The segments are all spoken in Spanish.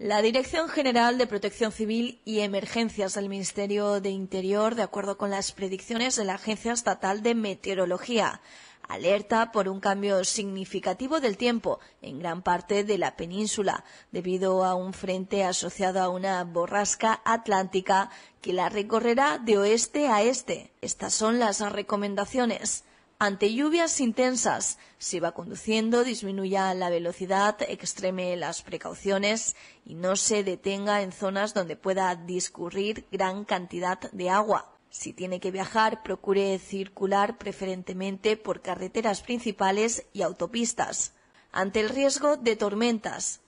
La Dirección General de Protección Civil y Emergencias del Ministerio de Interior, de acuerdo con las predicciones de la Agencia Estatal de Meteorología, alerta por un cambio significativo del tiempo en gran parte de la península, debido a un frente asociado a una borrasca atlántica que la recorrerá de oeste a este. Estas son las recomendaciones. Ante lluvias intensas, si va conduciendo, disminuya la velocidad, extreme las precauciones y no se detenga en zonas donde pueda discurrir gran cantidad de agua. Si tiene que viajar, procure circular preferentemente por carreteras principales y autopistas. Ante el riesgo de tormentas,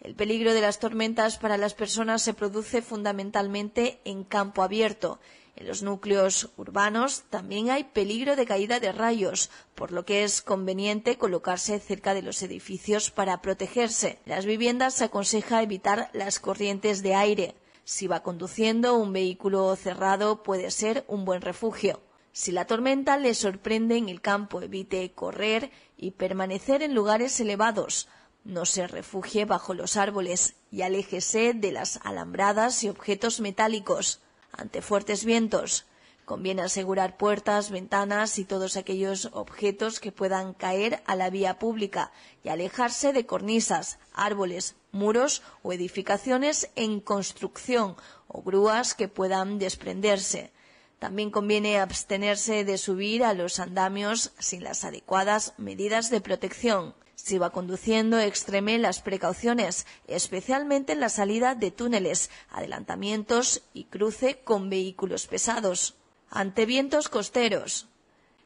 el peligro de las tormentas para las personas se produce fundamentalmente en campo abierto en los núcleos urbanos también hay peligro de caída de rayos, por lo que es conveniente colocarse cerca de los edificios para protegerse. En las viviendas se aconseja evitar las corrientes de aire. Si va conduciendo un vehículo cerrado puede ser un buen refugio. Si la tormenta le sorprende en el campo, evite correr y permanecer en lugares elevados. No se refugie bajo los árboles y aléjese de las alambradas y objetos metálicos ante fuertes vientos. Conviene asegurar puertas, ventanas y todos aquellos objetos que puedan caer a la vía pública y alejarse de cornisas, árboles, muros o edificaciones en construcción o grúas que puedan desprenderse. También conviene abstenerse de subir a los andamios sin las adecuadas medidas de protección. Si va conduciendo, extreme las precauciones, especialmente en la salida de túneles, adelantamientos y cruce con vehículos pesados. Ante vientos costeros.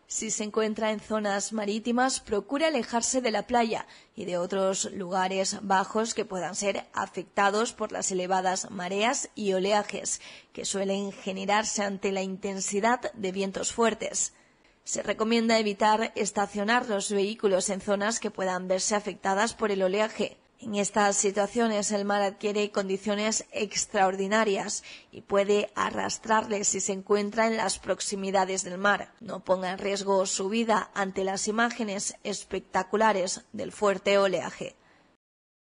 Si se encuentra en zonas marítimas, procure alejarse de la playa y de otros lugares bajos que puedan ser afectados por las elevadas mareas y oleajes que suelen generarse ante la intensidad de vientos fuertes. Se recomienda evitar estacionar los vehículos en zonas que puedan verse afectadas por el oleaje. En estas situaciones el mar adquiere condiciones extraordinarias y puede arrastrarle si se encuentra en las proximidades del mar. No ponga en riesgo su vida ante las imágenes espectaculares del fuerte oleaje.